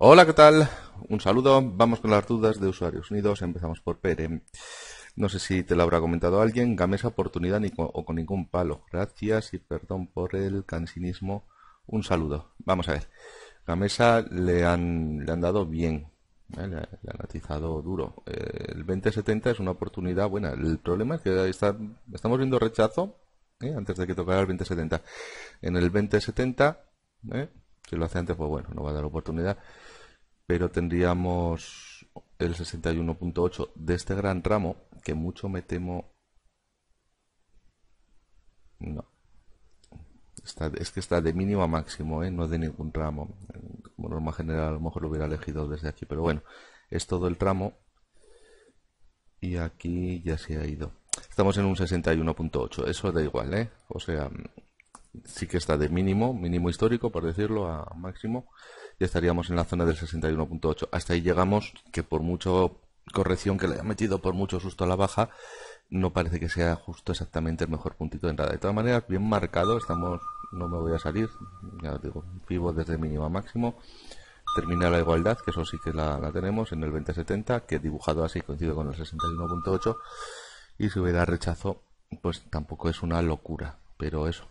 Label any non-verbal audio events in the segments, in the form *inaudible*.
Hola, ¿qué tal? Un saludo. Vamos con las dudas de usuarios unidos. Empezamos por Pere. No sé si te lo habrá comentado alguien. Gamesa, oportunidad o con ningún palo. Gracias y perdón por el cansinismo. Un saludo. Vamos a ver. Gamesa le han, le han dado bien. Le, han atizado duro. Eh, el 2070 es una oportunidad buena. El problema es que estamos viendo rechazo ¿eh? antes de que tocara el 2070. En el 2070, ¿eh? si lo hace antes, pues bueno, no va a dar oportunidad pero tendríamos el 61.8 de este gran tramo que mucho me temo... No. Está, es que está de mínimo a máximo, ¿eh? no de ningún tramo, Como norma general a lo mejor lo hubiera elegido desde aquí, pero bueno, es todo el tramo Y aquí ya se ha ido. Estamos en un 61.8, eso da igual, ¿eh? O sea, sí que está de mínimo, mínimo histórico, por decirlo, a máximo ya estaríamos en la zona del 61.8. Hasta ahí llegamos, que por mucho corrección que le haya metido, por mucho susto a la baja, no parece que sea justo exactamente el mejor puntito de entrada. De todas maneras, bien marcado, estamos, no me voy a salir, ya digo, vivo desde mínimo a máximo. Termina la igualdad, que eso sí que la, tenemos en el 2070, que dibujado así coincide con el 61.8. Y si hubiera rechazo, pues tampoco es una locura, pero eso,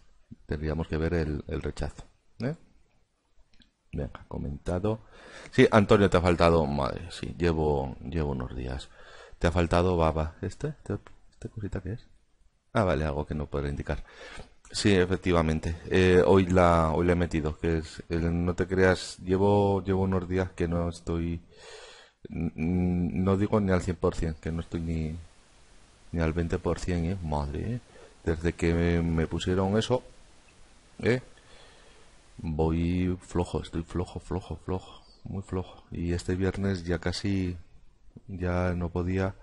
tendríamos que ver el, rechazo. ¿eh? Venga, comentado. Sí, Antonio, te ha faltado. Madre, sí, llevo, llevo unos días. Te ha faltado baba. ¿Este? ¿Esta este cosita qué es? Ah, vale, algo que no podré indicar. Sí, efectivamente. Eh, hoy la hoy le he metido, que es no te creas, llevo llevo unos días que no estoy no digo ni al 100%, que no estoy ni ni al 20%, eh, madre, ¿eh? Desde que me, me pusieron eso, eh, voy flojo, estoy flojo, flojo, flojo, muy flojo. Y este viernes ya casi, ya no podía,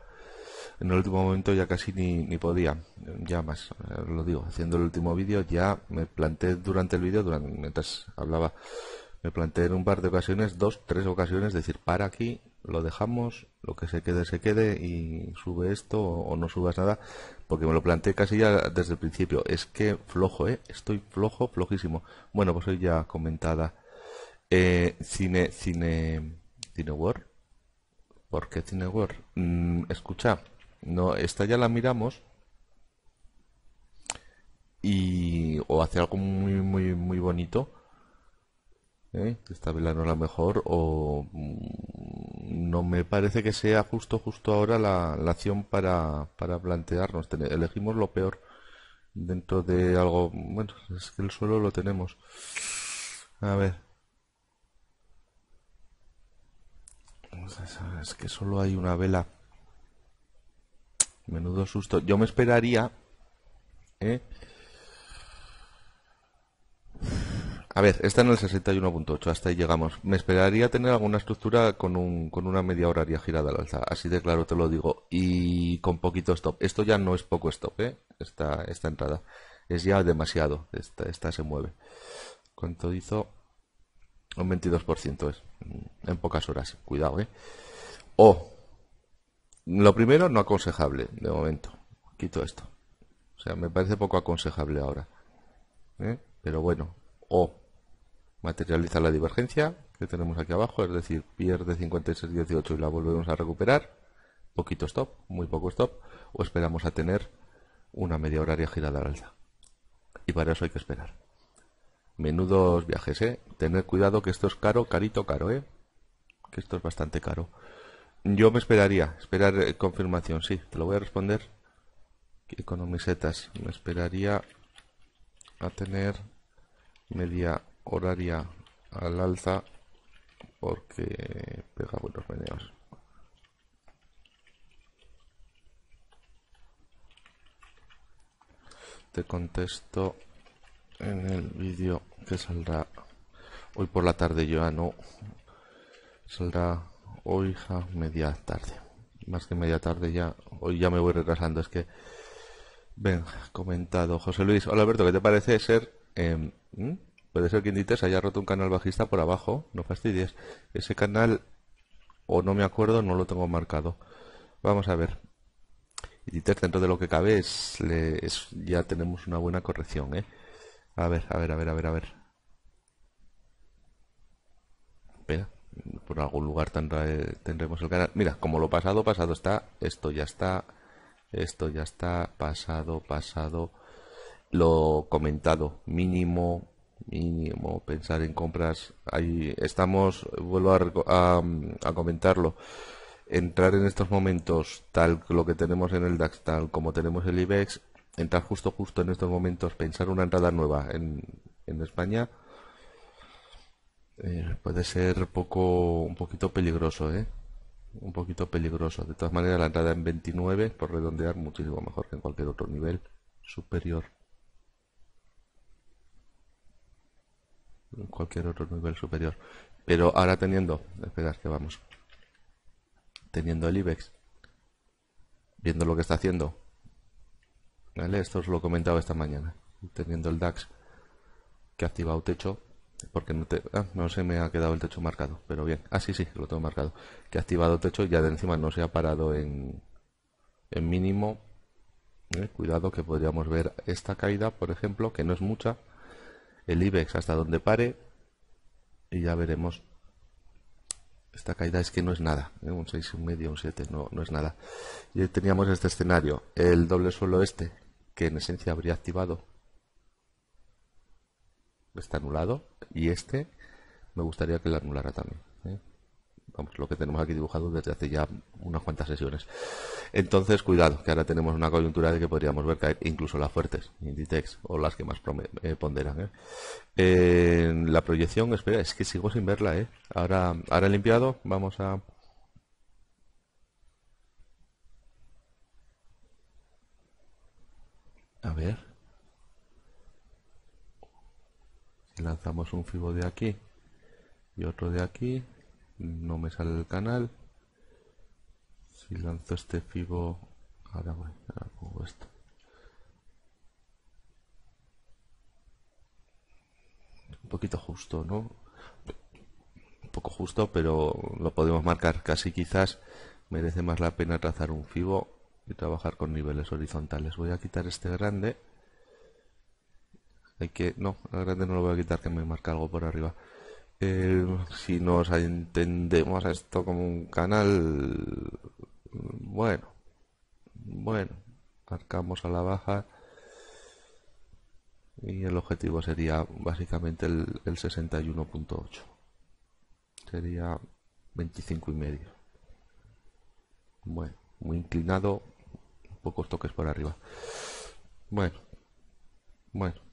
en el último momento ya casi ni, ni podía, ya más, eh, lo digo, haciendo el último vídeo ya me planteé durante el vídeo, durante, mientras hablaba, me planteé en un par de ocasiones, dos, tres ocasiones, decir, para aquí, lo dejamos, lo que se quede, se quede y sube esto o, no subas nada, porque me lo planteé casi ya desde el principio. Es que flojo, ¿eh? Estoy flojo, flojísimo. Bueno, pues hoy ya comentada. Eh, cine, cine, Cineworld. ¿Por qué Cineworld? Mm, escucha, no, esta ya la miramos y o hace algo muy muy muy bonito ¿eh? esta vela no la mejor o mm, no me parece que sea justo justo ahora la, la acción para, para plantearnos. elegimos lo peor dentro de algo. Bueno, es que el suelo lo tenemos. A ver. Es que solo hay una vela. Menudo susto. Yo me esperaría. ¿eh? A ver, está en el 61.8, hasta ahí llegamos. Me esperaría tener alguna estructura con, un, con una media horaria girada al alza, así de claro te lo digo, y con poquito stop. Esto ya no es poco stop, ¿eh? esta, esta entrada. Es ya demasiado, esta, esta se mueve. ¿Cuánto hizo? Un 22% es, mm, en pocas horas, cuidado, ¿eh? O, lo primero, no aconsejable, de momento. Quito esto. O sea, me parece poco aconsejable ahora. ¿eh? Pero bueno, o materializa la divergencia que tenemos aquí abajo, es decir, pierde 56,18 y la volvemos a recuperar, poquito stop, muy poco stop, o esperamos a tener una media horaria girada al alza. Y para eso hay que esperar. Menudos viajes, ¿eh? Tener cuidado que esto es caro, carito, caro, ¿eh? Que esto es bastante caro. Yo me esperaría, esperar eh, confirmación, sí, te lo voy a responder. Economisetas, me esperaría a tener media horaria al alza porque pega buenos meneos. Te contesto en el vídeo que saldrá hoy por la tarde, yo ya no. Saldrá hoy a media tarde. Más que media tarde ya. Hoy ya me voy retrasando. Es que. Ven, comentado. José Luis. Hola Alberto, ¿qué te parece ser. Em, Puede ser que Inditex haya roto un canal bajista por abajo, no fastidies. Ese canal, o no me acuerdo, no lo tengo marcado. Vamos a ver. Inditex, dentro de lo que cabe, es, ya tenemos una buena corrección. ¿eh? A ver, a ver, a ver, a ver, a ver. Espera, por algún lugar eh, tendremos el canal. Mira, como lo pasado, pasado está. Esto ya está. Esto ya está. Pasado, pasado. Lo comentado mínimo mínimo pensar en compras. Ahí estamos, vuelvo a, a, comentarlo. Entrar en estos momentos, tal lo que tenemos en el DAX, tal como tenemos el IBEX, entrar justo, justo en estos momentos, pensar una entrada nueva en, en España, eh, puede ser poco, un poquito peligroso, ¿eh? Un poquito peligroso. De todas maneras, la entrada en 29, por redondear, muchísimo mejor que en cualquier otro nivel superior. cualquier otro nivel superior. Pero ahora teniendo, esperad que vamos, teniendo el IBEX, viendo lo que está haciendo, ¿vale? Esto os lo he comentado esta mañana, teniendo el DAX que ha activado techo, porque no, te, ah, no se me ha quedado el techo marcado, pero bien, así ah, sí, lo tengo marcado, que ha activado techo y ya de encima no se ha parado en, mínimo, ¿eh? cuidado que podríamos ver esta caída, por ejemplo, que no es mucha, el IBEX hasta donde pare y ya veremos. Esta caída es que no es nada, ¿eh? un 6, un medio, un 7, no, no es nada. Y teníamos este escenario, el doble suelo este, que en esencia habría activado, está anulado, y este me gustaría que lo anulara también vamos, lo que tenemos aquí dibujado desde hace ya unas cuantas sesiones. Entonces, cuidado, que ahora tenemos una coyuntura de que podríamos ver caer incluso las fuertes, Inditex, o las que más eh, ponderan. ¿eh? la proyección, espera, es que sigo sin verla, ¿eh? Ahora, ahora he limpiado, vamos a... A ver. Lanzamos un fibo de aquí y otro de aquí no me sale el canal si lanzo este fibo ahora voy ahora pongo esto un poquito justo no un poco justo pero lo podemos marcar casi quizás merece más la pena trazar un fibo y trabajar con niveles horizontales voy a quitar este grande hay que no el grande no lo voy a quitar que me marca algo por arriba eh, si nos entendemos esto como un canal, bueno, bueno, marcamos a la baja y el objetivo sería básicamente el, el 61.8 sería 25 y medio bueno muy inclinado pocos toques por arriba bueno bueno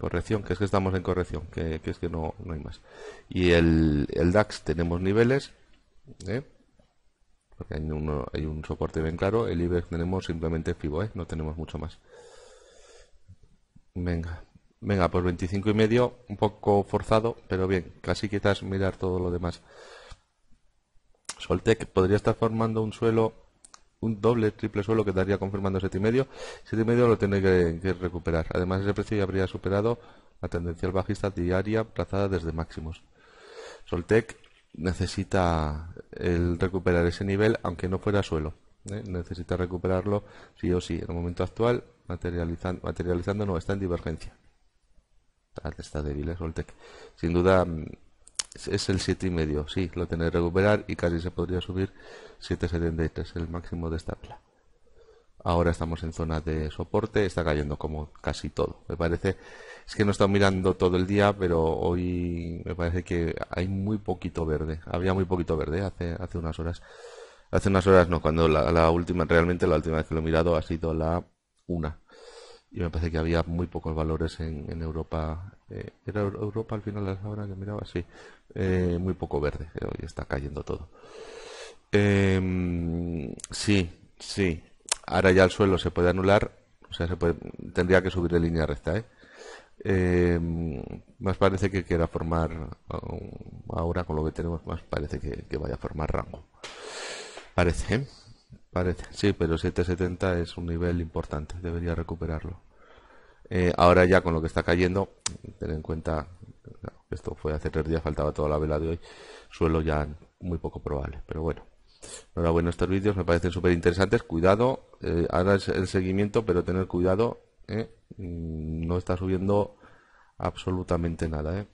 Corrección, que es que estamos en corrección, que, es que no, no, hay más. Y el, DAX tenemos niveles, ¿eh? porque hay, un soporte bien claro. El IBEX tenemos simplemente FIBO, ¿eh? no tenemos mucho más. Venga, venga, pues 25 y medio, un poco forzado, pero bien, casi quizás mirar todo lo demás. Soltec podría estar formando un suelo un doble triple suelo que daría confirmando 7,5. 7,5 lo tiene que, recuperar. Además, ese precio ya habría superado la tendencia bajista diaria trazada desde máximos. Soltec necesita el recuperar ese nivel, aunque no fuera suelo. ¿eh? Necesita recuperarlo sí o sí. En el momento actual, materializando no está en divergencia. Está, débil ¿eh? Soltec. Sin duda es el y medio sí, lo tenéis que recuperar y casi se podría subir 7,73, el máximo de esta plaza. Ahora estamos en zona de soporte, está cayendo como casi todo. Me parece, es que no he estado mirando todo el día, pero hoy me parece que hay muy poquito verde. Había muy poquito verde hace, hace unas horas. Hace unas horas no, cuando la, la última, realmente la última vez que lo he mirado ha sido la 1 y me parece que había muy pocos valores en, Europa. Eh, ¿Era Europa al final de la hora que miraba? Sí, eh, muy poco verde, hoy está cayendo todo. Em, sí, sí, ahora ya el suelo se puede anular, o sea, se tendría que subir de línea recta, ¿eh? em, más parece que quiera formar ahora con lo que tenemos más parece que, que vaya a formar rango parece Parece, sí, pero 770 es un nivel importante, debería recuperarlo. Eh, ahora ya con lo que está cayendo, ten en cuenta, esto fue hace tres días, faltaba toda la vela de hoy, suelo ya muy poco probable, pero bueno. bueno estos vídeos, me parecen súper interesantes. Cuidado, eh, ahora es el seguimiento, pero tener cuidado, eh, mm, no está subiendo absolutamente nada,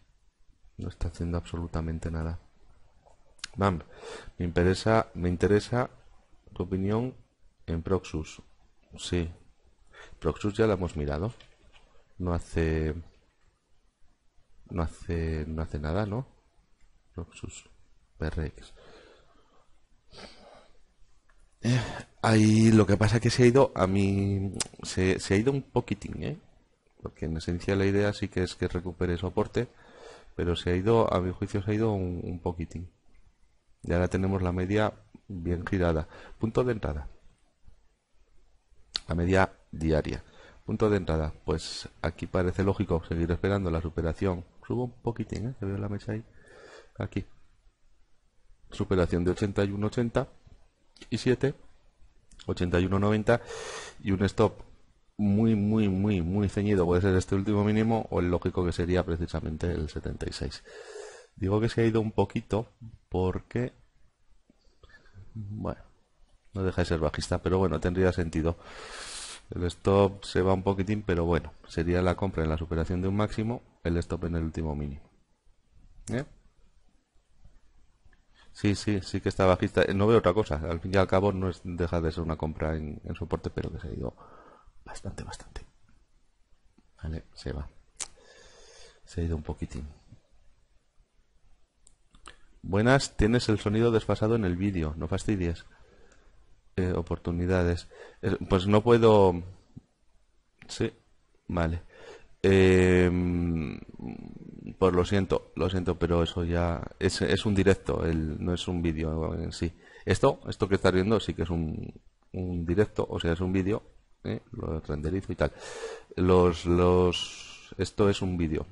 no está haciendo absolutamente nada. me interesa, me interesa opinión en Proxus. Sí. Proxus ya la hemos mirado. No hace. No hace. No hace nada, ¿no? Proxus. PRX. Eh, ahí lo que pasa que se ha ido a mí. Se, ha ido un poquitín, ¿eh? Porque en esencia la idea sí que es que recupere soporte. Pero se ha ido, a mi juicio, se ha ido un, un poquitín. Y ahora tenemos la media bien girada. Punto de entrada. a media diaria. Punto de entrada. Pues aquí parece lógico seguir esperando la superación. Subo un poquitín, ¿eh? Que veo la mecha ahí. Aquí. Superación de 81,80 y 7. 81,90 y un stop muy, muy, muy, muy ceñido. Puede ser este último mínimo o el lógico que sería precisamente el 76. Digo que se ha ido un poquito porque bueno, no deja de ser bajista, pero bueno, tendría sentido. El stop se va un poquitín, pero bueno, sería la compra en la superación de un máximo, el stop en el último mínimo. ¿Eh? Sí, sí, sí que está bajista. No veo otra cosa. Al fin y al cabo no es, deja de ser una compra en, en soporte, pero que se ha ido bastante, bastante. Vale, se va. Se ha ido un poquitín. Buenas, tienes el sonido desfasado en el vídeo, no fastidies. Eh, oportunidades. Eh, pues no puedo... Sí, vale. Eh, pues lo siento, lo siento, pero eso ya es, un directo, el, no es un vídeo en sí. Esto, esto que estás viendo sí que es un, un directo, o sea, es un vídeo, ¿eh? lo renderizo y tal. Los, los, esto es un vídeo,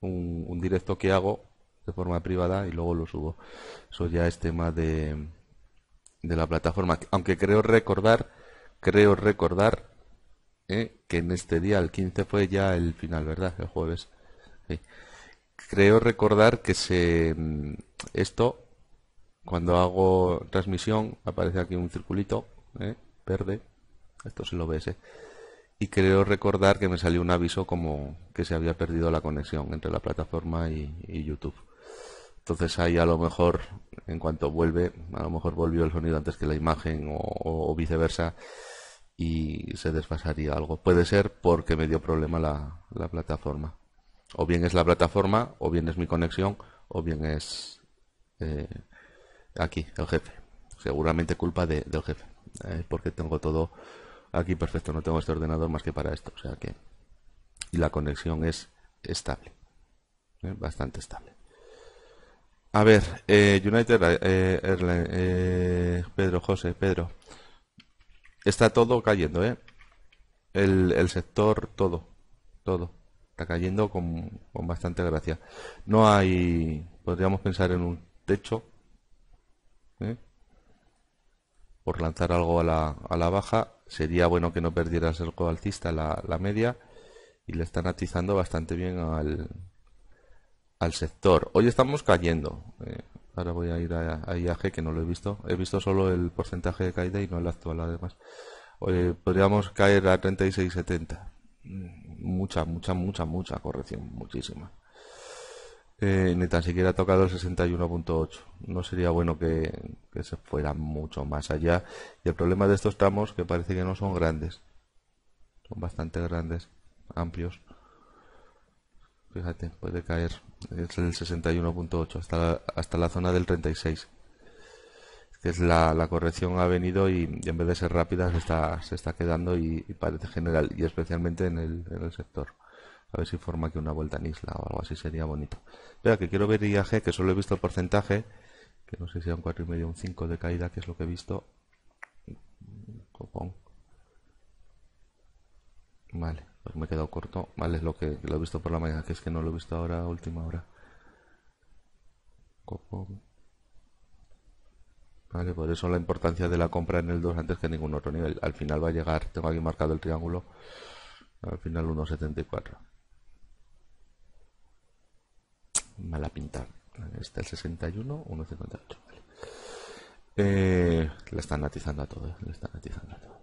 un directo que hago de forma privada y luego lo subo. Eso ya es tema de, de la plataforma. Aunque creo recordar, creo recordar eh, que en este día, el 15 fue ya el final, ¿verdad? El jueves. Creo recordar que se mm, esto, cuando hago transmisión, aparece aquí un circulito eh, verde. Esto lo lo OBS. Eh. Y creo recordar que me salió un aviso como que se había perdido la conexión entre la plataforma y YouTube. Entonces ahí a lo mejor, en cuanto vuelve, a lo mejor volvió el sonido antes que la imagen o, viceversa y se desfasaría algo. Puede ser porque me dio problema la, plataforma. O bien es la plataforma, o bien es mi conexión, o bien es eh, aquí, el jefe. Seguramente culpa de, del jefe. Eh, porque tengo todo aquí perfecto. No tengo este ordenador más que para esto. O sea que. Y la conexión es estable. Eh, bastante estable. A ver, eh, United eh, eh, Pedro, José, Pedro. Está todo cayendo, ¿eh? El, sector, todo, todo. Está cayendo con, bastante gracia. No hay, podríamos pensar en un techo, ¿eh? por lanzar algo a la, a la baja. Sería bueno que no perdieras el cerco alcista la, la media y le están atizando bastante bien al, al sector. Hoy estamos cayendo. Eh, ahora voy a ir a, IAG, que no lo he visto. He visto solo el porcentaje de caída y no el actual, además. podríamos caer a 36,70. Mm, mucha, mucha, mucha, mucha corrección, muchísima. Eh, ni tan siquiera ha tocado el 61.8. No sería bueno que, que, se fuera mucho más allá. Y el problema de estos tramos que parece que no son grandes. Son bastante grandes, amplios. Fíjate, puede caer es el 61.8 hasta la, hasta la zona del 36 que es la, la corrección ha venido y, en vez de ser rápida se está, se está quedando y, parece general y especialmente en el, en el sector a ver si forma que una vuelta en isla o algo así sería bonito vea que quiero ver IAG que solo he visto el porcentaje que no sé si era un 4,5 medio un 5 de caída que es lo que he visto vale me he quedado corto. Vale, es lo que lo he visto por la mañana, que es que no lo he visto ahora, última hora. Vale, por eso la importancia de la compra en el 2 antes que ningún otro nivel. Al final va a llegar, tengo aquí marcado el triángulo, al final 1.74. Mala pinta. Está el 61, 1.58. Vale. Eh, están atizando a todo, eh, le están atizando a todo.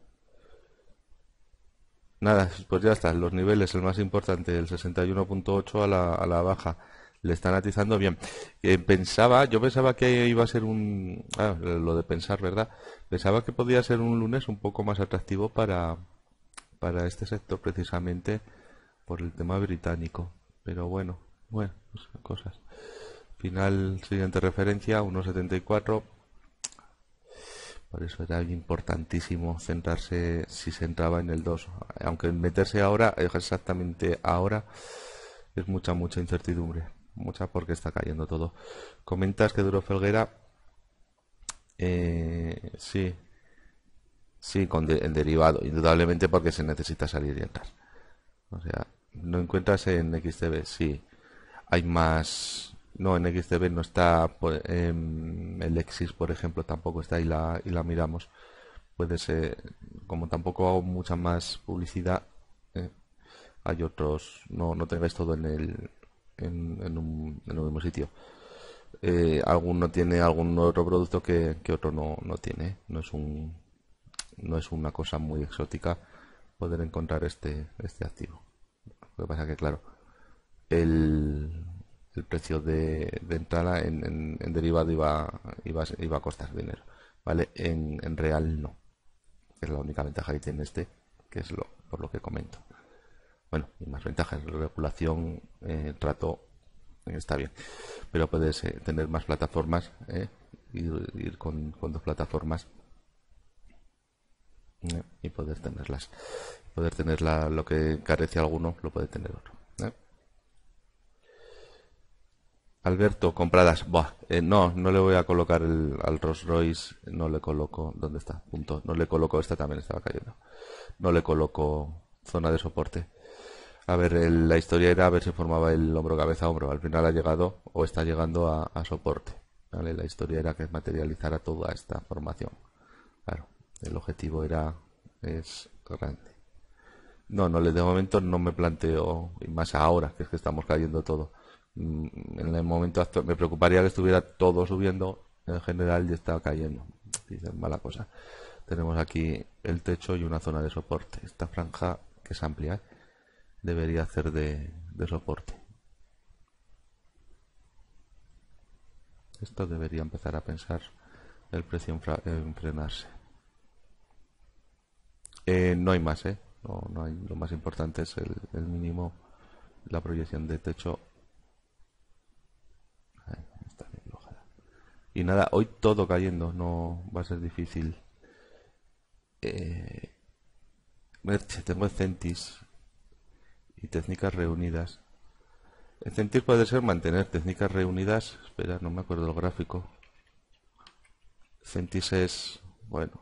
Nada, pues ya está, los niveles, el más importante, el 61.8 a la, a la baja le están atizando bien. Eh, pensaba, yo pensaba que iba a ser un, ah, lo de pensar, ¿verdad? Pensaba que podía ser un lunes un poco más atractivo para, para este sector precisamente por el tema británico. Pero bueno, bueno, pues, cosas. Final, siguiente referencia, 1.74. Por eso era importantísimo centrarse, si se entraba en el 2. Aunque meterse ahora, exactamente ahora, es mucha, mucha incertidumbre. Mucha porque está cayendo todo. Comentas que Duro Felguera. Eh, sí. Sí, con el derivado. Indudablemente porque se necesita salir y entrar. O sea, no encuentras en XTB, sí. Hay más no, en XDB no está en el por ejemplo, tampoco está y la, y la miramos. Puede ser, como tampoco hago mucha más publicidad, eh, hay otros, no, no tengáis todo en el en, un, en mismo sitio. Eh, alguno tiene algún otro producto que, que otro no, no tiene. No es un no es una cosa muy exótica poder encontrar este, este activo. Lo que pasa que claro, el el precio de, entrada en, derivado iba, iba, iba, a costar dinero. ¿Vale? En, real no. Es la única ventaja que tiene este, que es lo, por lo que comento. Bueno, y más ventajas, regulación, eh, trato, eh, está bien. Pero puedes eh, tener más plataformas, ir, ir con, con, dos plataformas y poder tenerlas. Poder tener lo que carece alguno, lo puede tener otro. Alberto, compradas. Eh, no, no le voy a colocar el, al Rolls Royce, no le coloco, ¿dónde está? Punto. No le coloco, esta también estaba cayendo. No le coloco zona de soporte. A ver, la historia era a ver si formaba el hombro cabeza hombro. Al final ha llegado o está llegando a, soporte. ¿vale? La historia era que materializara toda esta formación. Claro, el objetivo era es grande. No, no, le de momento no me planteo, y más ahora, que es que estamos cayendo todo Mm, en el momento actual, me preocuparía que estuviera todo subiendo en general y está cayendo. Dicen, mala cosa. Tenemos aquí el techo y una zona de soporte. Esta franja, que es amplia, debería hacer de, soporte. Esto debería empezar a pensar el precio en, frenarse. Eh, no hay más, ¿eh? No, no hay, lo más importante es el mínimo, la proyección de techo Y nada, hoy todo cayendo, no va a ser difícil. Eh, tengo Centis y técnicas reunidas. El Centis puede ser mantener técnicas reunidas. Espera, no me acuerdo el gráfico. Centis es, bueno,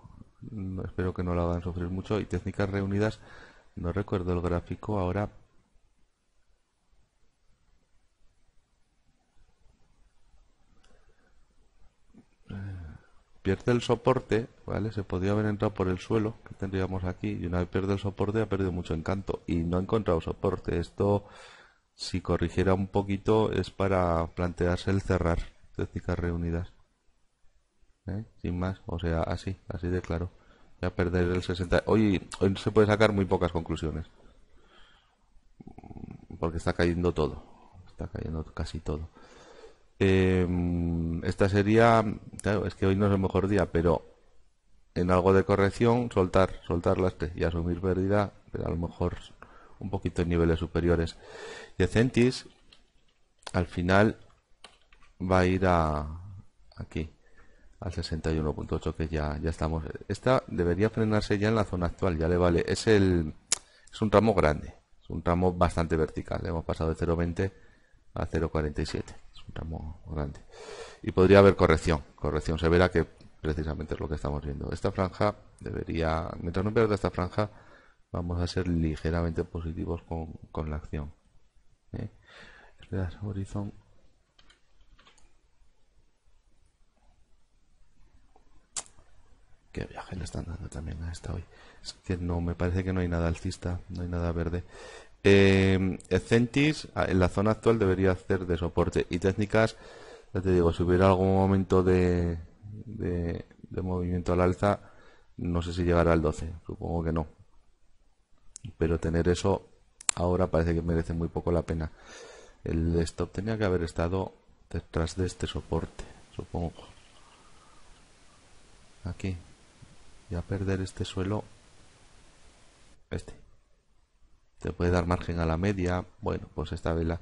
espero que no la hagan sufrir mucho. Y técnicas reunidas, no recuerdo el gráfico ahora, pierde el soporte, ¿vale? Se podría haber entrado por el suelo que tendríamos aquí y una vez pierde el soporte ha perdido mucho encanto y no ha encontrado soporte. Esto, si corrigiera un poquito, es para plantearse el cerrar técnicas reunidas. ¿Eh? Sin más, o sea, así, así de claro. Voy a perder el 60. Hoy, hoy se puede sacar muy pocas conclusiones. Porque está cayendo todo. Está cayendo casi todo. Eh, mm, esta sería, es que hoy no es el mejor día, pero en algo de corrección, soltar, soltar tres y asumir pérdida, pero a lo mejor un poquito en niveles superiores. Y Centis, al final, va a ir a aquí, al 61.8, que ya, ya estamos. Esta debería frenarse ya en la zona actual, ya le vale. Es, el, es un tramo grande, es un tramo bastante vertical. Hemos pasado de 0.20 a 0.47. Y podría haber corrección, corrección severa que precisamente es lo que estamos viendo. Esta franja debería, mientras no pierda esta franja, vamos a ser ligeramente positivos con, la acción. ¿Eh? Horizon. Qué viaje le están dando también a esta hoy. Es que no, me parece que no hay nada alcista, no hay nada verde. Eh, en la zona actual debería hacer de soporte y técnicas, ya te digo, si hubiera algún momento de, de, de movimiento al alza, no sé si llegará al 12, supongo que no. Pero tener eso ahora parece que merece muy poco la pena. El stop tenía que haber estado detrás de este soporte, supongo. Aquí. Ya perder este suelo. Este. Se puede dar margen a la media, bueno, pues esta vela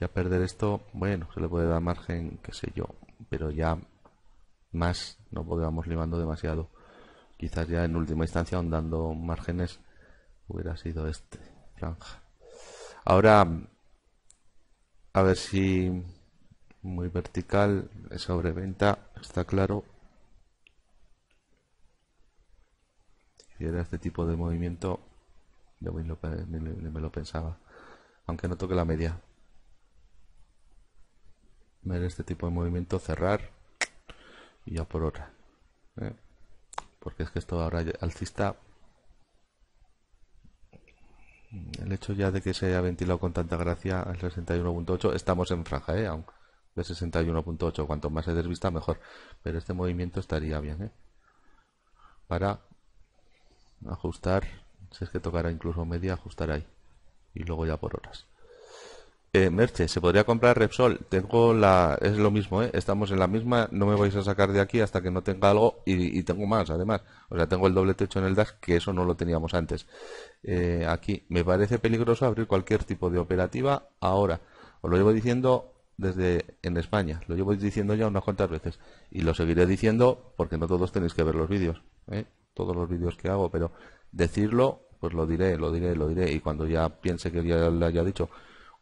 ya perder esto, bueno, se le puede dar margen, qué sé yo, pero ya más no podríamos limando demasiado. Quizás ya en última instancia dando márgenes hubiera sido este franja. Ahora a ver si muy vertical, sobreventa, está claro. Si era este tipo de movimiento yo eh, me lo pensaba. Aunque no toque la media. Ver este tipo de movimiento, cerrar y ya por otra. ¿eh? Porque es que esto ahora alcista el hecho ya de que se haya ventilado con tanta gracia el 61.8, estamos en franja, ¿eh? de 61.8, cuanto más se desvista, mejor. Pero este movimiento estaría bien, ¿eh? Para ajustar si es que tocará incluso media, ajustar ahí. Y luego ya por horas. Eh, Merche, se podría comprar Repsol. Tengo la. Es lo mismo, ¿eh? Estamos en la misma. No me vais a sacar de aquí hasta que no tenga algo. Y, tengo más, además. O sea, tengo el doble techo en el DAS, que eso no lo teníamos antes. Eh, aquí, me parece peligroso abrir cualquier tipo de operativa ahora. Os lo llevo diciendo desde en España. Lo llevo diciendo ya unas cuantas veces. Y lo seguiré diciendo porque no todos tenéis que ver los vídeos. ¿eh? Todos los vídeos que hago, pero decirlo, pues lo diré, lo diré, lo diré. Y cuando ya piense que ya lo haya dicho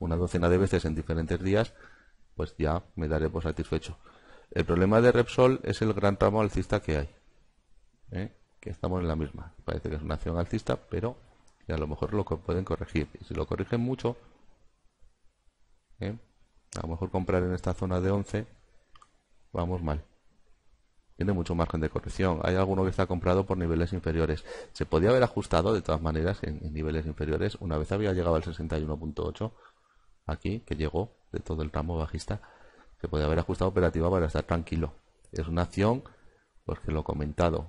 una docena de veces en diferentes días, pues ya me daré por satisfecho. El problema de Repsol es el gran tramo alcista que hay. ¿eh? Que estamos en la misma. Parece que es una acción alcista, pero a lo mejor lo pueden corregir. Y si lo corrigen mucho, ¿eh? a lo mejor comprar en esta zona de 11, vamos mal tiene mucho margen de corrección. Hay alguno que está comprado por niveles inferiores. Se podía haber ajustado de todas maneras en, niveles inferiores. Una vez había llegado al 61.8, aquí, que llegó de todo el tramo bajista, se podía haber ajustado operativa para estar tranquilo. Es una acción, porque que lo he comentado,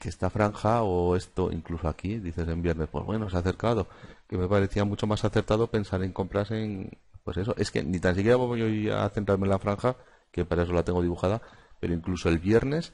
que esta franja o esto, incluso aquí, dices en viernes, pues bueno, se ha acercado, que me parecía mucho más acertado pensar en compras en, pues eso, es que ni tan siquiera voy a centrarme en la franja que para eso la tengo dibujada, pero incluso el viernes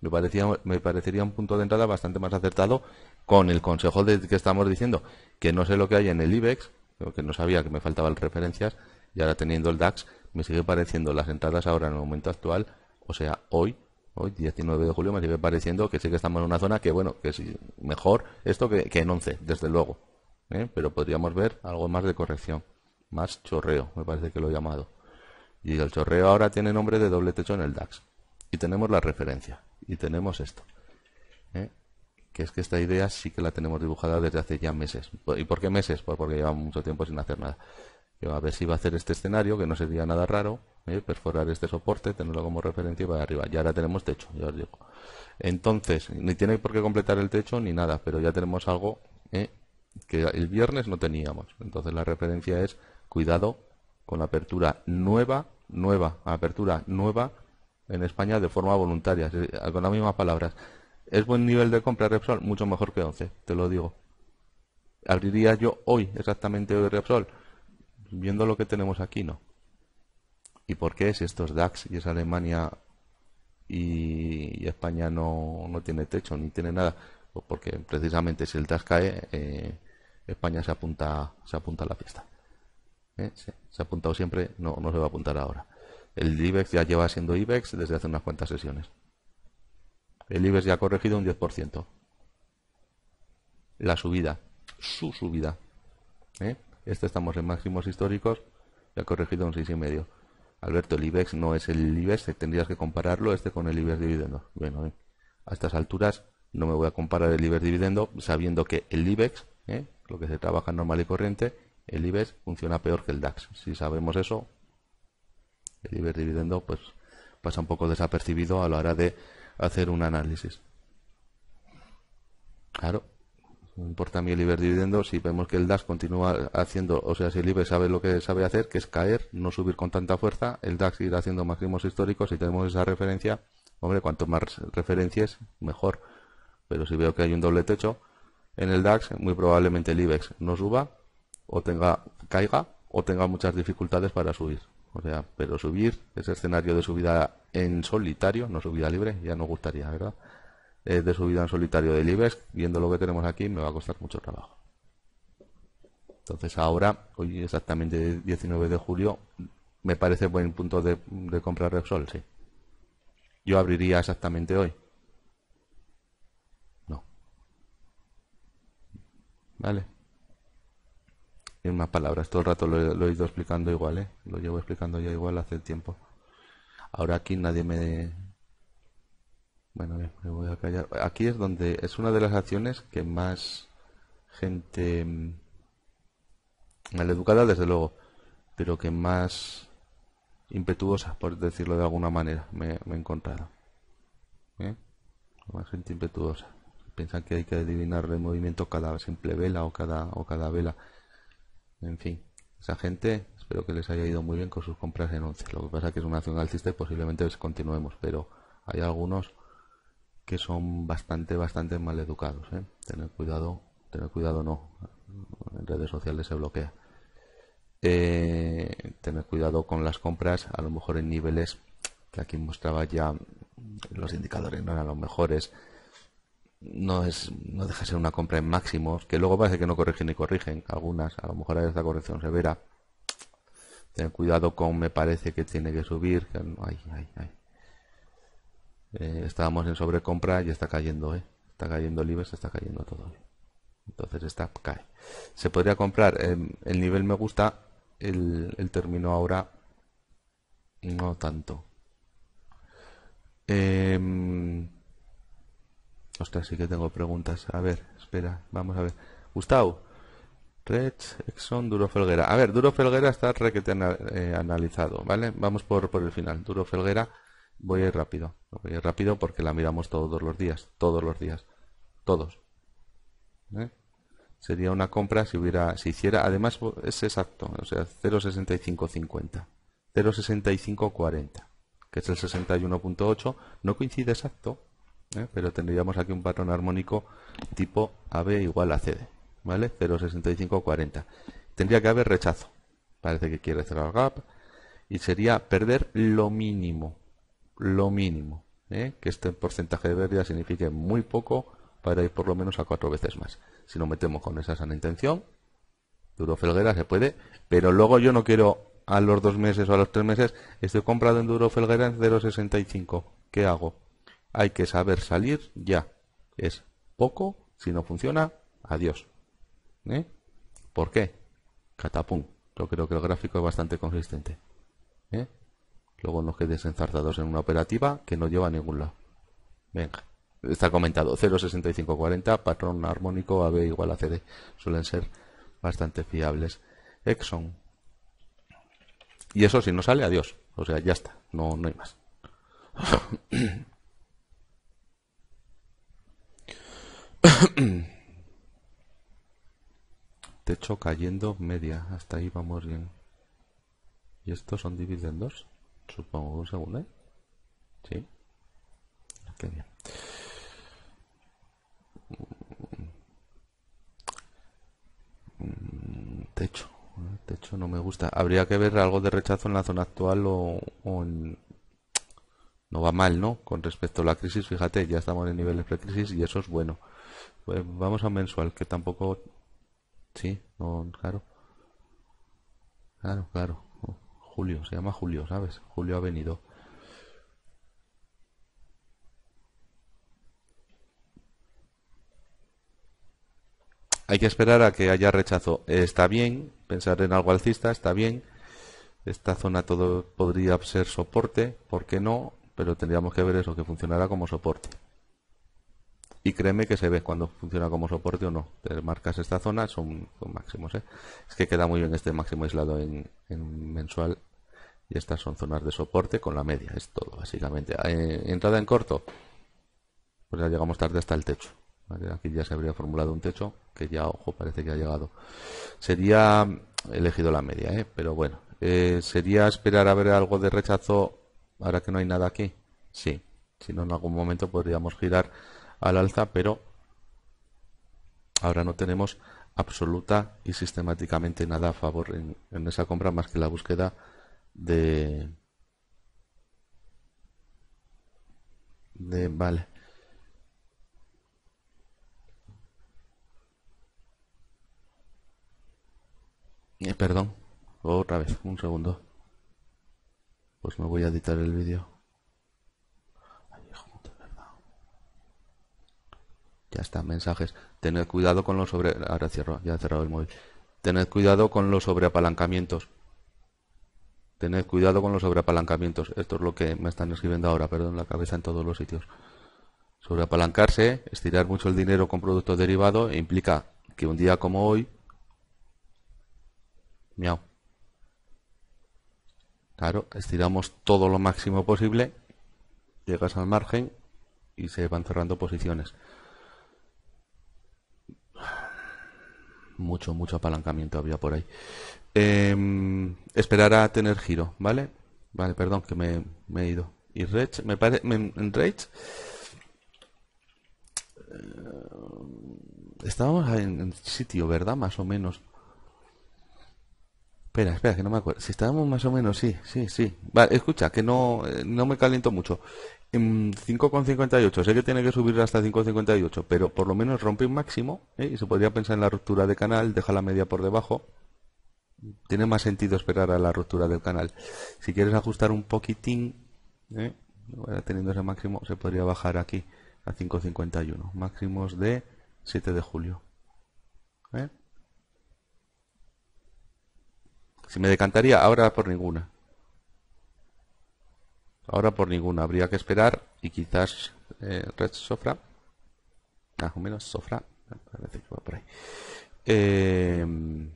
me, parecía, me parecería un punto de entrada bastante más acertado con el consejo de que estamos diciendo, que no sé lo que hay en el IBEX, que no sabía que me faltaban referencias, y ahora teniendo el DAX, me sigue pareciendo las entradas ahora en el momento actual, o sea, hoy, hoy 19 de julio, me sigue pareciendo que sí que estamos en una zona que, bueno, que es mejor esto que, en 11, desde luego. ¿eh? Pero podríamos ver algo más de corrección, más chorreo, me parece que lo he llamado. Y el chorreo ahora tiene nombre de doble techo en el DAX. Y tenemos la referencia. Y tenemos esto. ¿eh? Que es que esta idea sí que la tenemos dibujada desde hace ya meses. ¿Y por qué meses? Pues porque llevamos mucho tiempo sin hacer nada. a ver si va a hacer este escenario, que no sería nada raro, ¿eh? perforar este soporte, tenerlo como referencia y para arriba. Y ahora tenemos techo, ya os digo. Entonces, ni tiene por qué completar el techo ni nada, pero ya tenemos algo ¿eh? que el viernes no teníamos. Entonces la referencia es cuidado con apertura nueva, nueva, apertura nueva en España de forma voluntaria, con las mismas palabras. ¿Es buen nivel de compra Repsol? Mucho mejor que 11, te lo digo. ¿Abriría yo hoy, exactamente hoy Repsol? Viendo lo que tenemos aquí, no. ¿Y por qué si estos DAX y es Alemania y, España no, no, tiene techo ni tiene nada? Pues porque precisamente si el DAX cae, eh, España se apunta, se apunta a la pista se, ha apuntado siempre, no, se va a apuntar ahora. El IBEX ya lleva siendo IBEX desde hace unas cuantas sesiones. El IBEX ya ha corregido un 10%. La subida, su subida. ¿eh? Este estamos en máximos históricos y ha corregido un 6,5. Alberto, el IBEX no es el IBEX, tendrías que compararlo este con el IBEX dividendo. Bueno, eh, a estas alturas no me voy a comparar el IBEX dividendo sabiendo que el IBEX, ¿eh? lo que se trabaja normal y corriente, el IBEX funciona peor que el DAX. Si sabemos eso, el IBEX dividendo pues pasa un poco desapercibido a la hora de hacer un análisis. Claro, no importa a mí el IBEX dividendo si vemos que el DAX continúa haciendo, o sea, si el IBEX sabe lo que sabe hacer, que es caer, no subir con tanta fuerza, el DAX irá haciendo máximos históricos y si tenemos esa referencia, hombre, cuanto más referencias, mejor. Pero si veo que hay un doble techo en el DAX, muy probablemente el IBEX no suba o tenga caiga o tenga muchas dificultades para subir. O sea, pero subir, ese escenario de subida en solitario, no subida libre, ya no gustaría, ¿verdad? de subida en solitario de libres viendo lo que tenemos aquí, me va a costar mucho trabajo. Entonces ahora, hoy exactamente 19 de julio, me parece buen punto de, de compra Repsol, sí. Yo abriría exactamente hoy. No. Vale en más palabras. Todo el rato lo, he ido explicando igual, ¿eh? Lo llevo explicando ya igual hace tiempo. Ahora aquí nadie me... Bueno, me voy a callar. Aquí es donde es una de las acciones que más gente mm, maleducada, desde luego, pero que más impetuosa, por decirlo de alguna manera, me, he encontrado. ¿eh? Más gente impetuosa. Piensan que hay que adivinar el movimiento cada simple vela o cada, o cada vela. En fin, esa gente espero que les haya ido muy bien con sus compras en 11. Lo que pasa es que es una acción alcista y posiblemente continuemos, pero hay algunos que son bastante, bastante mal educados. ¿eh? Tener cuidado, tener cuidado no. En redes sociales se bloquea. Eh, tener cuidado con las compras, a lo mejor en niveles que aquí mostraba ya los indicadores no eran los mejores, no es no deja ser una compra en máximos que luego parece que no corrigen ni corrigen algunas a lo mejor hay esta corrección severa ten cuidado con me parece que tiene que subir que, eh, estábamos en sobrecompra y está cayendo eh. está cayendo libres está cayendo todo entonces está, cae se podría comprar eh, el nivel me gusta el, término ahora no tanto em, Ostras, sí que tengo preguntas. A ver, espera, vamos a ver. Gustavo, Red, Exxon, Duro Felguera. A ver, Duro Felguera está requete eh, analizado, ¿vale? Vamos por, el final. Duro Felguera, voy a ir rápido. Voy a ir rápido porque la miramos todos los días, todos los días, todos. ¿eh? Sería una compra si hubiera, si hiciera, además es exacto, o sea, 0.6550, 0.6540, que es el 61.8, no coincide exacto, ¿eh? pero tendríamos aquí un patrón armónico tipo AB igual a CD, ¿vale? 0,6540. Tendría que haber rechazo, parece que quiere cerrar gap, y sería perder lo mínimo, lo mínimo, ¿eh? que este porcentaje de pérdida signifique muy poco para ir por lo menos a cuatro veces más. Si lo metemos con esa sana intención, duro felguera se puede, pero luego yo no quiero a los dos meses o a los tres meses, estoy comprado en duro felguera en 0,65. ¿Qué hago? Hay que saber salir ya. Es poco, si no funciona, adiós. ¿Eh? ¿Por qué? Catapum. Yo creo que el gráfico es bastante consistente. ¿Eh? Luego nos quedes enzarzados en una operativa que no lleva a ningún lado. Venga. Está comentado. 0,6540, patrón armónico AB igual a CD. Suelen ser bastante fiables. Exxon. Y eso si no sale, adiós. O sea, ya está. No, no hay más. *clears throat* *coughs* Techo cayendo media. Hasta ahí vamos bien. ¿Y estos son dividendos? Supongo, un ¿eh? Sí. Qué bien. Mm, techo. Eh, techo no me gusta. Habría que ver algo de rechazo en la zona actual o, No va mal, ¿no? Con respecto a la crisis, fíjate, ya estamos en niveles pre crisis y eso es bueno. Pues vamos a mensual, que tampoco... Sí, no, claro. Claro, claro. Julio, se llama Julio, ¿sabes? Julio ha venido. Hay que esperar a que haya rechazo. está bien, pensar en algo alcista, está bien. Esta zona todo podría ser soporte, ¿por qué no? Pero tendríamos que ver eso, que funcionará como soporte y créeme que se ve cuando funciona como soporte o no. Te marcas esta zona, son, máximos. ¿eh? Es que queda muy bien este máximo aislado en, en, mensual. Y estas son zonas de soporte con la media, es todo básicamente. Eh, entrada en corto, pues ya llegamos tarde hasta el techo. Aquí ya se habría formulado un techo que ya, ojo, parece que ha llegado. Sería elegido la media, ¿eh? pero bueno, sería esperar a ver algo de rechazo ahora que no hay nada aquí. Sí, si no, en algún momento podríamos girar al alza, pero ahora no tenemos absoluta y sistemáticamente nada a favor en, esa compra más que la búsqueda de, de vale eh, perdón otra vez un segundo pues me voy a editar el vídeo Ya está, mensajes. Tened cuidado con los sobre... Ahora cierro, ya he cerrado el móvil. Tened cuidado con los sobreapalancamientos. Tened cuidado con los sobreapalancamientos. Esto es lo que me están escribiendo ahora, perdón, la cabeza en todos los sitios. Sobreapalancarse, estirar mucho el dinero con productos derivados, implica que un día como hoy... Miau. Claro, estiramos todo lo máximo posible, llegas al margen y se van cerrando posiciones. Mucho, mucho apalancamiento había por ahí. Em, esperar a tener giro, ¿vale? Vale, perdón, que me, he ido. Y Rage, me parece. En eh, estábamos en, sitio, ¿verdad? Más o menos. Espera, espera, que no me acuerdo. Si estábamos más o menos, sí, sí, sí. Vale, escucha, que no, eh, no me caliento mucho en 5,58. Sé que tiene que subir hasta 5,58, pero por lo menos rompe un máximo ¿eh? y se podría pensar en la ruptura de canal, deja la media por debajo. Tiene más sentido esperar a la ruptura del canal. Si quieres ajustar un poquitín, ¿eh? teniendo ese máximo, se podría bajar aquí a 5,51. Máximos de 7 de julio. ¿eh? Si me decantaría ahora por ninguna. Ahora por ninguna, habría que esperar y quizás eh, Red Sofra, más ah, o menos Sofra, parece que va por ahí. Eh,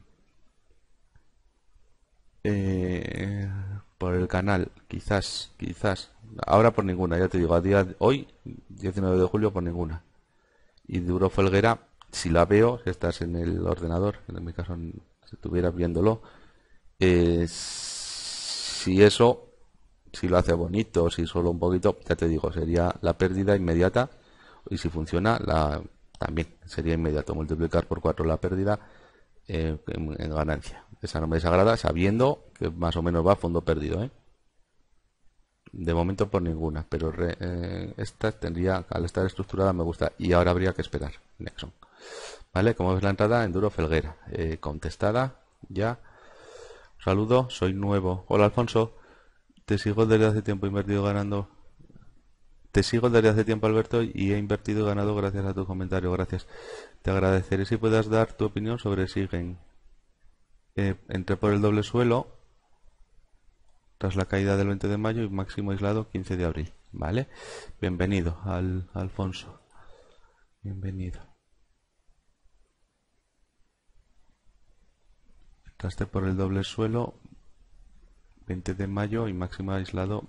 eh, por el canal, quizás, quizás. Ahora por ninguna, ya te digo, a día de hoy, 19 de julio, por ninguna. Y Duro Felguera, si la veo, si estás en el ordenador, en mi caso, si estuvieras viéndolo, si eso si lo hace bonito, si solo un poquito, ya te digo, sería la pérdida inmediata y si funciona, también sería inmediato multiplicar por 4 la pérdida eh, en, ganancia. Esa no me desagrada sabiendo que más o menos va a fondo perdido. ¿eh? De momento por ninguna, pero eh, esta tendría, al estar estructurada me gusta y ahora habría que esperar. Nexon. Vale, como ves la entrada, Enduro Felguera. contestada ya. Saludo, soy nuevo. Hola Alfonso. Te sigo desde hace tiempo, he invertido ganando. Te sigo desde hace tiempo, Alberto, y he invertido y ganado gracias a tu comentario. Gracias. Te agradeceré si puedas dar tu opinión sobre Sigen. Eh, entré por el doble suelo tras la caída del 20 de mayo y máximo aislado 15 de abril. ¿Vale? Bienvenido, al, Alfonso. Bienvenido. Entraste por el doble suelo 20 de mayo y máximo aislado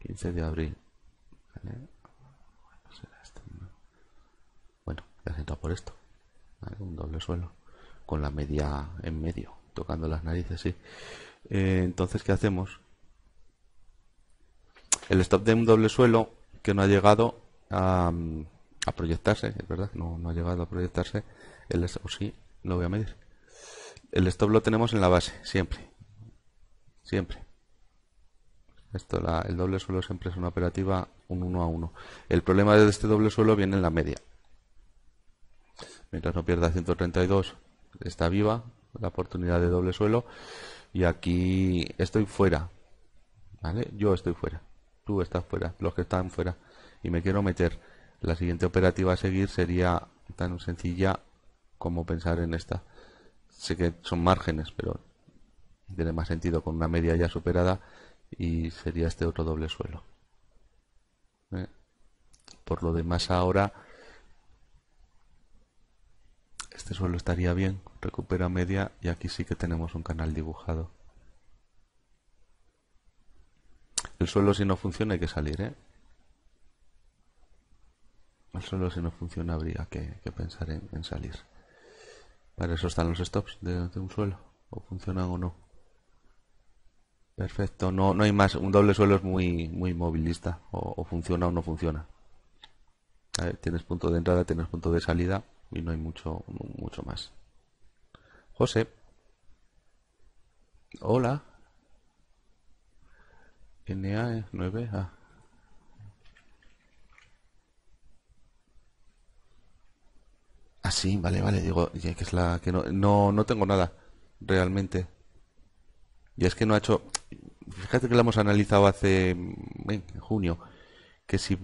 15 de abril. Bueno, ya por esto. Un doble suelo con la media en medio, tocando las narices, sí. Eh, entonces, ¿qué hacemos? El stop de un doble suelo que no ha llegado a, proyectarse, es verdad, no, no ha llegado a proyectarse, el, o sí, lo voy a medir el stop lo tenemos en la base, siempre. Siempre. Esto, el doble suelo siempre es una operativa un 1 a 1. El problema de este doble suelo viene en la media. Mientras no pierda 132, está viva la oportunidad de doble suelo. Y aquí estoy fuera. Yo estoy fuera. Tú estás fuera. Los que están fuera. Y me quiero meter. La siguiente operativa a seguir sería tan sencilla como pensar en esta sé que son márgenes, pero tiene más sentido con una media ya superada y sería este otro doble suelo. ¿Eh? Por lo demás ahora este suelo estaría bien, recupera media y aquí sí que tenemos un canal dibujado. El suelo si no funciona hay que salir, ¿eh? El suelo si no funciona habría que, pensar en salir. Para eso están los stops de, un suelo. O funcionan o no. Perfecto, no, no hay más. Un doble suelo es muy, muy movilista. O, funciona o no funciona. tienes punto de entrada, tienes punto de salida y no hay mucho, mucho más. José. Hola. NA9A. Eh, Ah, sí, vale, vale, digo, ya que es la que no, no, tengo nada, realmente. Y es que no ha hecho, fíjate que lo hemos analizado hace en junio, que si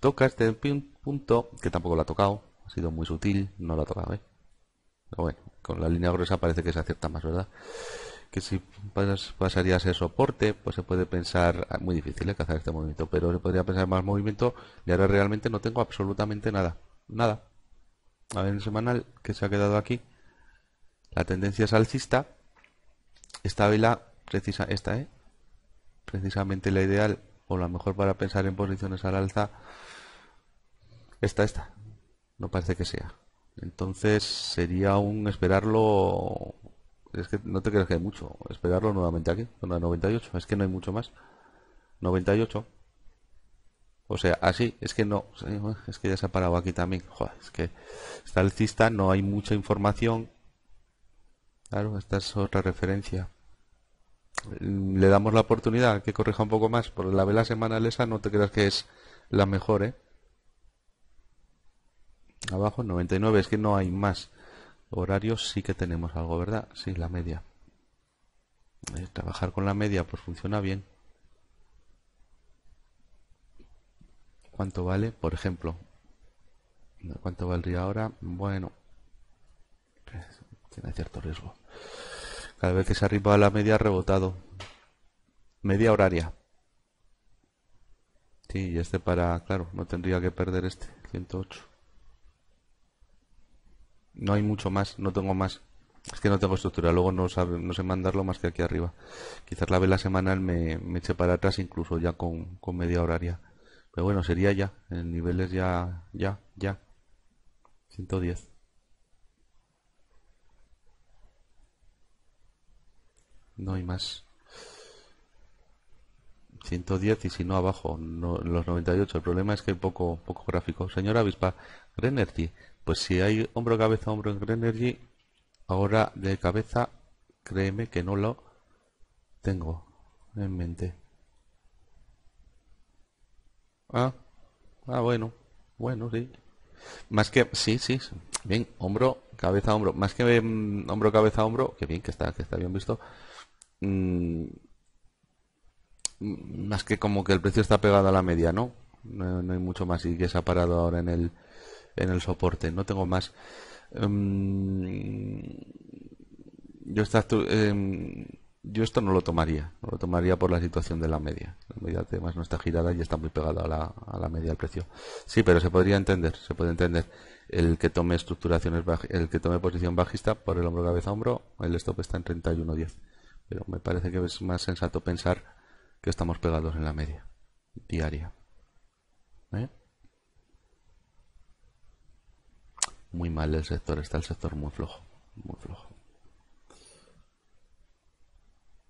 toca este punto, que tampoco lo ha tocado, ha sido muy sutil, no la ha tocado, ¿eh? Pero bueno, con la línea gruesa parece que se acierta más, ¿verdad? Que si pasaría a ser soporte, pues se puede pensar, ah, muy difícil de ¿eh? cazar este movimiento, pero se podría pensar más movimiento y ahora realmente no tengo absolutamente nada, nada a ver, en semanal que se ha quedado aquí, la tendencia es alcista. Esta vela, precisa, esta, ¿eh? precisamente la ideal o la mejor para pensar en posiciones al alza, está esta. No parece que sea. Entonces sería un esperarlo. Es que no te creas que hay mucho. Esperarlo nuevamente aquí, la 98. Es que no hay mucho más. 98. O sea, así, es que no, es que ya se ha parado aquí también. Joder, es que está alcista, no hay mucha información. Claro, esta es otra referencia. Le damos la oportunidad que corrija un poco más, por la vela semanal esa no te creas que es la mejor, ¿eh? Abajo 99, es que no hay más. Horarios sí que tenemos algo, ¿verdad? Sí, la media. Eh, trabajar con la media pues funciona bien. ¿Cuánto vale? Por ejemplo, ¿cuánto valdría ahora? Bueno, pues, tiene cierto riesgo. Cada vez que se arriba a la media, rebotado. Media horaria. Sí, y este para, claro, no tendría que perder este, 108. No hay mucho más, no tengo más. Es que no tengo estructura, luego no, sabe, no sé mandarlo más que aquí arriba. Quizás la vela semanal me, me eche para atrás incluso ya con, con media horaria. Pero bueno, sería ya. en niveles ya, ya, ya. 110. No hay más. 110 y si no abajo, no, los 98. El problema es que hay poco, poco gráfico. Señora Avispa, Grenergy. Pues si hay hombro, cabeza, hombro en Grenergy, ahora de cabeza, créeme que no lo tengo en mente. Ah, ah, bueno, bueno, sí. Más que, sí, sí, bien, hombro, cabeza, hombro, más que em, hombro, cabeza, hombro, que bien, que está, que está bien visto. Mm, más que como que el precio está pegado a la media, ¿no? No, hay mucho más y que se ha parado ahora en el, en el soporte, no tengo más. Em, yo estás em, yo esto no lo tomaría, lo tomaría por la situación de la media. La media además no está girada y está muy pegada a la, media del precio. Sí, pero se podría entender, se puede entender el que tome estructuraciones, el que tome posición bajista por el hombro cabeza hombro, el stop está en 31.10. Pero me parece que es más sensato pensar que estamos pegados en la media diaria. ¿Eh? Muy mal el sector, está el sector muy flojo, muy flojo.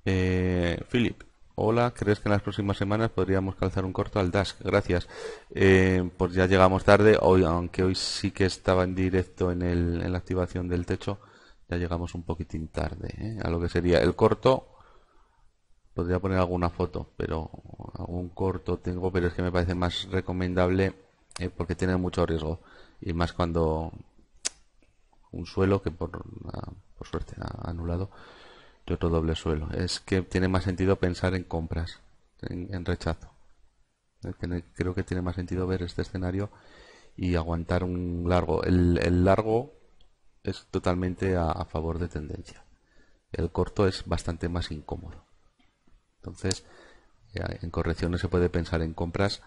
Eh, Philip, hola, ¿crees que en las próximas semanas podríamos calzar un corto al Dash? Gracias. Eh, pues ya llegamos tarde, hoy, aunque hoy sí que estaba en directo en, la activación del techo, ya llegamos un poquitín tarde ¿eh? a lo que sería el corto. Podría poner alguna foto, pero algún corto tengo, pero es que me parece más recomendable eh, porque tiene mucho riesgo. Y más cuando un suelo que por, ah, por suerte ha anulado de otro doble suelo. Es que tiene más sentido pensar en compras, en, rechazo. Creo que tiene más sentido ver este escenario y aguantar un largo. El, largo es totalmente a, favor de tendencia. El corto es bastante más incómodo. Entonces, en correcciones se puede pensar en compras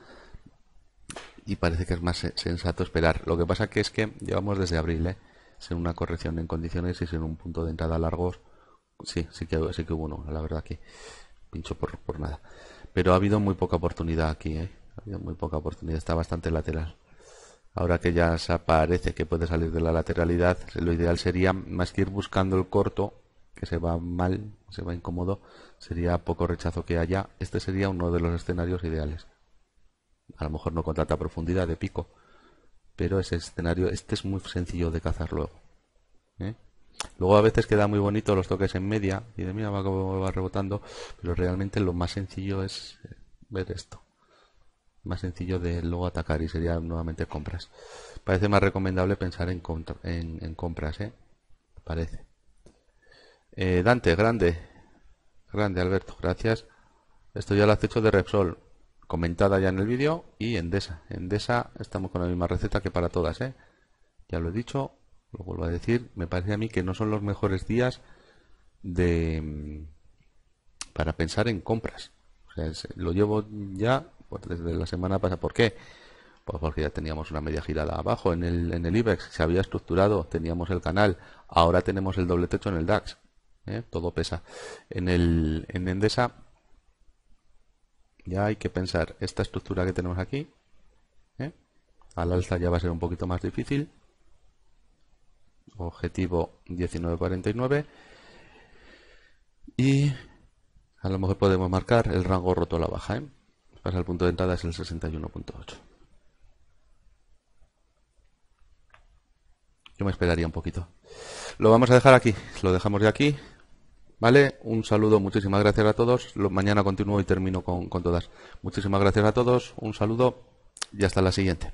y parece que es más sensato esperar. Lo que pasa que es que llevamos desde abril, ¿eh? sin una corrección en condiciones y sin un punto de entrada largos Sí, sí que, sí que hubo uno, la verdad que pincho por, nada. Pero ha habido muy poca oportunidad aquí, ¿eh? Ha habido muy poca oportunidad, está bastante lateral. Ahora que ya se aparece que puede salir de la lateralidad, lo ideal sería, más que ir buscando el corto, que se va mal, se va incómodo, sería poco rechazo que haya. Este sería uno de los escenarios ideales. A lo mejor no con tanta profundidad de pico, pero ese escenario, este es muy sencillo de cazar luego. Luego a veces queda muy bonito los toques en media y de mira va va rebotando, pero realmente lo más sencillo es eh, ver esto. Más sencillo de luego atacar y sería nuevamente compras. Parece más recomendable pensar en, en, compras, ¿eh? Parece. Eh, Dante, grande. Grande, Alberto, gracias. Esto ya lo has hecho de Repsol, comentada ya en el vídeo, y Endesa. Endesa estamos con la misma receta que para todas, ¿eh? Ya lo he dicho, lo vuelvo a decir, me parece a mí que no son los mejores días de para pensar en compras. lo llevo ya pues, desde la semana pasada. ¿Por qué? Pues porque ya teníamos una media girada abajo en el, en el IBEX, se había estructurado, teníamos el canal, ahora tenemos el doble techo en el DAX. ¿eh? Todo pesa. En, el, en Endesa ya hay que pensar, esta estructura que tenemos aquí, ¿eh? al alza ya va a ser un poquito más difícil objetivo 1949 y a lo mejor podemos marcar el rango roto a la baja. ¿eh? Pues el punto de entrada es el 61.8. Yo me esperaría un poquito. Lo vamos a dejar aquí. Lo dejamos de aquí. ¿Vale? Un saludo. Muchísimas gracias a todos. mañana continúo y termino con todas. Muchísimas gracias a todos. Un saludo. Y hasta la siguiente.